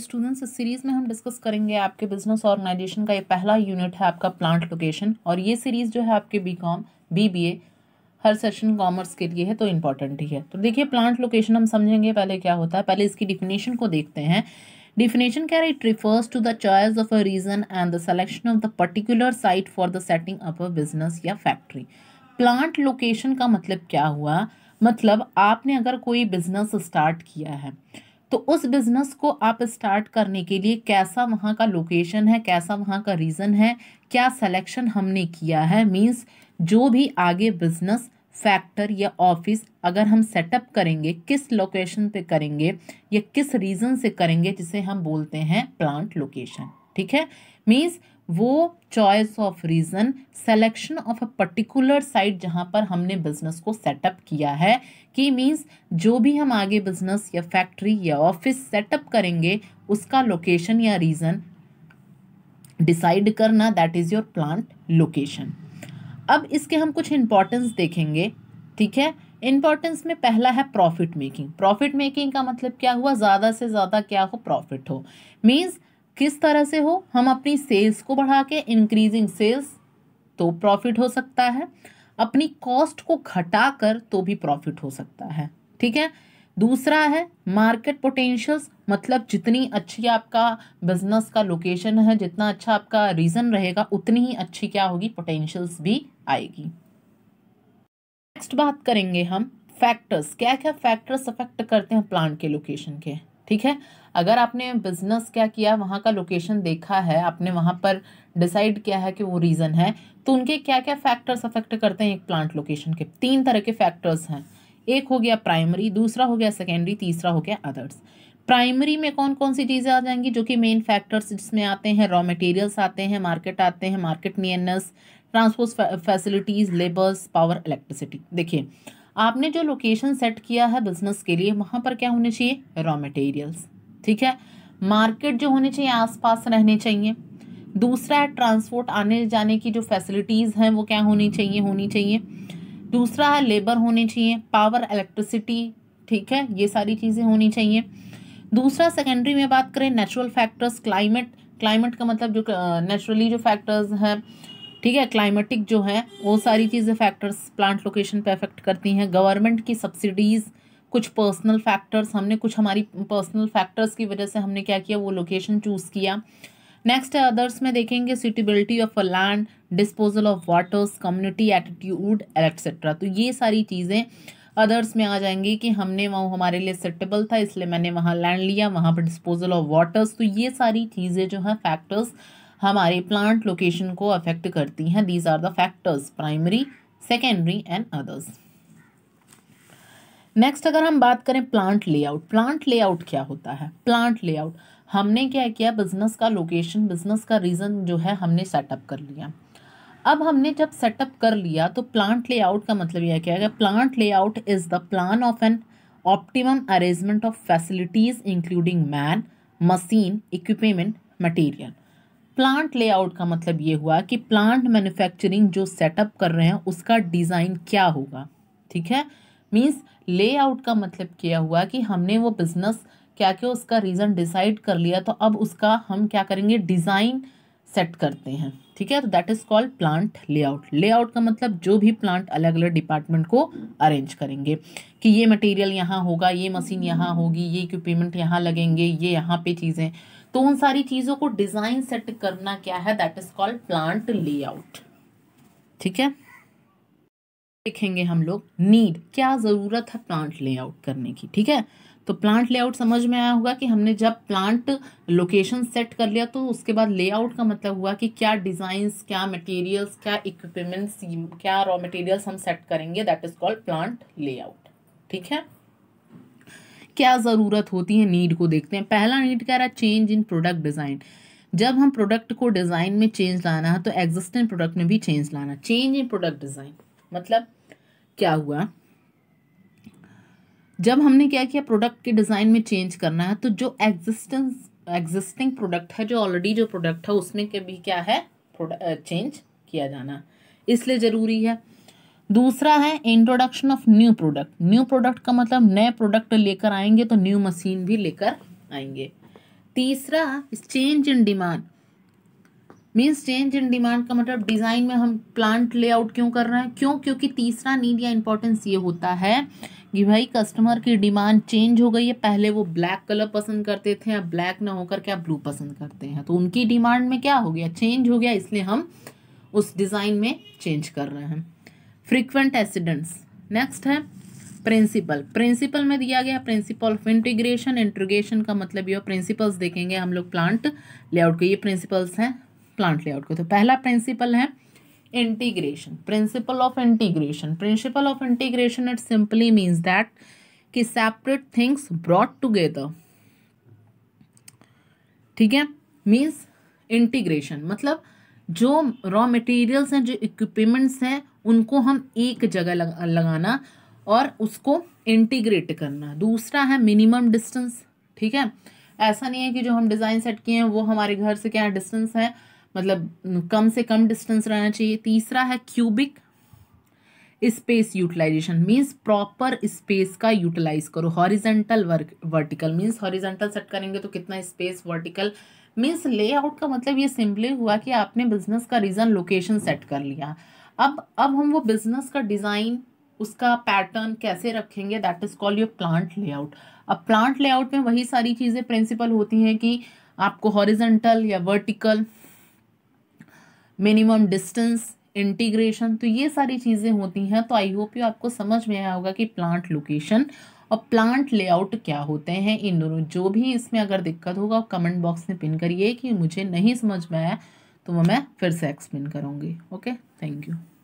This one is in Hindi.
स्टूडेंट्स इस सीरीज़ में हम डिस्कस करेंगे आपके बिजनेस ऑर्गेनाइजेशन का ये पहला यूनिट है आपका प्लांट लोकेशन और ये सीरीज़ जो है आपके बीकॉम बीबीए हर सेशन कॉमर्स के लिए है तो इम्पॉर्टेंट ही है तो देखिए प्लांट लोकेशन हम समझेंगे पहले क्या होता है पहले इसकी डिफिनेशन को देखते हैं डिफिनेशन क्या it refers to the choice of a region and the selection of the particular site for the setting up a business या फैक्ट्री प्लांट लोकेशन का मतलब क्या हुआ मतलब आपने अगर कोई बिज़नेस स्टार्ट किया है तो उस बिज़नेस को आप स्टार्ट करने के लिए कैसा वहाँ का लोकेशन है कैसा वहाँ का रीज़न है क्या सिलेक्शन हमने किया है मींस जो भी आगे बिज़नेस फैक्टर या ऑफिस अगर हम सेटअप करेंगे किस लोकेशन पे करेंगे या किस रीज़न से करेंगे जिसे हम बोलते हैं प्लांट लोकेशन ठीक है मीन्स वो choice of region selection of a particular site जहाँ पर हमने बिजनेस को सेटअप किया है कि मीन्स जो भी हम आगे बिजनेस या फैक्ट्री या ऑफिस सेटअप करेंगे उसका लोकेशन या रीज़न डिसाइड करना that is your plant location अब इसके हम कुछ इंपॉर्टेंस देखेंगे ठीक है इंपॉर्टेंस में पहला है प्रॉफिट मेकिंग प्रॉफिट मेकिंग का मतलब क्या हुआ ज़्यादा से ज़्यादा क्या हो प्रॉफिट हो मीन्स किस तरह से हो हम अपनी सेल्स को बढ़ा के इंक्रीजिंग सेल्स तो प्रॉफिट हो सकता है अपनी कॉस्ट को घटा कर तो भी प्रॉफिट हो सकता है ठीक है दूसरा है मार्केट पोटेंशियल्स मतलब जितनी अच्छी आपका बिजनेस का लोकेशन है जितना अच्छा आपका रीज़न रहेगा उतनी ही अच्छी क्या होगी पोटेंशियल्स भी आएगी नेक्स्ट बात करेंगे हम फैक्टर्स क्या क्या फैक्टर्स अफेक्ट करते हैं प्लांट के लोकेशन के ठीक है अगर आपने बिजनेस क्या किया वहाँ का लोकेशन देखा है आपने वहाँ पर डिसाइड किया है कि वो रीज़न है तो उनके क्या क्या फैक्टर्स अफेक्ट करते हैं एक प्लांट लोकेशन के तीन तरह के फैक्टर्स हैं एक हो गया प्राइमरी दूसरा हो गया सेकेंडरी तीसरा हो गया अदर्स प्राइमरी में कौन कौन सी चीज़ें आ जाएंगी जो कि मेन फैक्टर्स जिसमें आते हैं रॉ मटेरियल्स आते हैं मार्केट आते हैं market nearness transport facilities labours power electricity देखिए आपने जो लोकेशन सेट किया है बिजनेस के लिए वहाँ पर क्या होने चाहिए रॉ मटेरियल्स ठीक है मार्केट जो होने चाहिए आसपास रहने चाहिए दूसरा है ट्रांसपोर्ट आने जाने की जो फैसिलिटीज़ हैं वो क्या होनी चाहिए होनी चाहिए दूसरा है लेबर होने चाहिए पावर इलेक्ट्रिसिटी ठीक है ये सारी चीज़ें होनी चाहिए दूसरा सेकेंडरी में बात करें नेचुरल फैक्टर्स क्लाइमेट क्लाइमेट का मतलब जो नेचुरली जो फैक्टर्स हैं ठीक है क्लाइमेटिक जो है वो सारी चीज़ें फैक्टर्स प्लांट लोकेशन पे अफेक्ट करती हैं गवर्नमेंट की सब्सिडीज़ कुछ पर्सनल फैक्टर्स हमने कुछ हमारी पर्सनल फैक्टर्स की वजह से हमने क्या किया वो लोकेशन चूज़ किया नेक्स्ट है अदर्स में देखेंगे suitability of a land disposal of waters community attitude etcetera तो ये सारी चीज़ें अदर्स में आ जाएंगी कि हमने वहाँ हमारे लिए सेटेबल था इसलिए मैंने वहाँ लैंड लिया वहाँ पर डिस्पोजल ऑफ वाटर्स तो ये सारी चीज़ें जो हैं फैक्टर्स हमारे प्लांट लोकेशन को अफेक्ट करती हैं these are the factors primary secondary and others next अगर हम बात करें प्लांट लेआउट प्लांट लेआउट क्या होता है प्लांट लेआउट हमने क्या किया बिजनेस का लोकेशन बिजनेस का रीज़न जो है हमने सेटअप कर लिया अब हमने जब सेटअप कर लिया तो प्लांट लेआउट का मतलब यह क्या है plant layout is the plan of an optimum arrangement of facilities including man machine equipment material plant layout का मतलब ये हुआ कि प्लांट मैन्युफैक्चरिंग जो सेटअप कर रहे हैं उसका डिज़ाइन क्या होगा ठीक है मीन्स लेआउट का मतलब क्या हुआ कि हमने वो बिज़नेस क्या क्या उसका रीज़न डिसाइड कर लिया तो अब उसका हम क्या करेंगे डिज़ाइन सेट करते हैं ठीक है तो that is called plant layout layout का मतलब जो भी प्लांट अलग अलग डिपार्टमेंट को अरेंज करेंगे कि ये मटेरियल यहाँ होगा ये मशीन यहाँ होगी ये इक्विपमेंट यहाँ लगेंगे ये यहाँ पे चीज़ें तो उन सारी चीज़ों को डिज़ाइन सेट करना क्या है that is called plant layout ठीक है देखेंगे हम लोग नीड क्या ज़रूरत है प्लांट लेआउट करने की ठीक है तो प्लांट लेआउट समझ में आया होगा कि हमने जब प्लांट लोकेशन सेट कर लिया तो उसके बाद लेआउट का मतलब हुआ कि क्या डिजाइन क्या मटेरियल्स क्या इक्विपमेंट्स क्या रॉ मटेरियल्स हम सेट करेंगे that is called plant layout ठीक है क्या ज़रूरत होती है नीड को देखते हैं पहला नीड कह रहा है चेंज इन प्रोडक्ट डिज़ाइन जब हम प्रोडक्ट को डिज़ाइन में चेंज लाना है तो एग्जिस्टेंट प्रोडक्ट में भी चेंज लाना चेंज इन प्रोडक्ट डिज़ाइन मतलब क्या हुआ जब हमने क्या किया प्रोडक्ट के डिज़ाइन में चेंज करना है तो जो एग्जिस्टेंस एग्जिस्टिंग प्रोडक्ट है जो ऑलरेडी जो प्रोडक्ट है उसमें के भी क्या है चेंज किया जाना इसलिए ज़रूरी है दूसरा है introduction of new product new product का मतलब नए प्रोडक्ट लेकर आएंगे तो न्यू मशीन भी लेकर आएंगे तीसरा change in demand means change in demand का मतलब डिज़ाइन में हम प्लांट लेआउट क्यों कर रहे हैं क्यों क्योंकि तीसरा नीड या इंपॉर्टेंस ये होता है कि भाई कस्टमर की डिमांड चेंज हो गई है पहले वो ब्लैक कलर पसंद करते थे अब ब्लैक ना होकर क्या ब्लू पसंद करते हैं तो उनकी डिमांड में क्या हो गया चेंज हो गया इसलिए हम उस डिज़ाइन में चेंज कर रहे हैं फ्रीक्वेंट एक्सीडेंट्स नेक्स्ट है प्रिंसिपल प्रिंसिपल में दिया गया प्रिंसिपल ऑफ इंटीग्रेशन इंट्रोगेशन का मतलब ये प्रिंसिपल्स देखेंगे हम लोग प्लांट लेआउट के ये प्रिंसिपल्स हैं प्लांट लेआउट के तो पहला प्रिंसिपल है integration principle of integration principle of integration it simply means that कि सेपरेट थिंग्स ब्रॉड टूगेदर ठीक है मीन्स इंटीग्रेशन मतलब जो रॉ मटेरियल्स हैं जो इक्विपमेंट्स हैं उनको हम एक जगह लगाना और उसको इंटीग्रेट करना दूसरा है मिनिमम डिस्टेंस ठीक है ऐसा नहीं है कि जो हम डिज़ाइन सेट किए हैं वो हमारे घर से क्या डिस्टेंस है मतलब कम से कम डिस्टेंस रहना चाहिए तीसरा है cubic space utilization means proper space का यूटिलाइज करो horizontal work vertical means horizontal set करेंगे तो कितना स्पेस वर्टिकल मीन्स लेआउट का मतलब ये सिंपली हुआ कि आपने बिजनेस का रीज़न लोकेशन सेट कर लिया अब अब हम वो बिजनेस का डिज़ाइन उसका पैटर्न कैसे रखेंगे that is call your plant layout अब प्लांट लेआउट में वही सारी चीज़ें प्रिंसिपल होती हैं कि आपको हॉरिजेंटल या वर्टिकल मिनिमम डिस्टेंस इंटीग्रेशन तो ये सारी चीज़ें होती हैं तो आई होप यू आपको समझ में आया होगा कि प्लांट लोकेशन और प्लांट लेआउट क्या होते हैं इन दोनों जो भी इसमें अगर दिक्कत होगा कमेंट बॉक्स में पिन करिए कि मुझे नहीं समझ में आया तो वो मैं फिर से एक्सप्लेन करूँगी ओके थैंक यू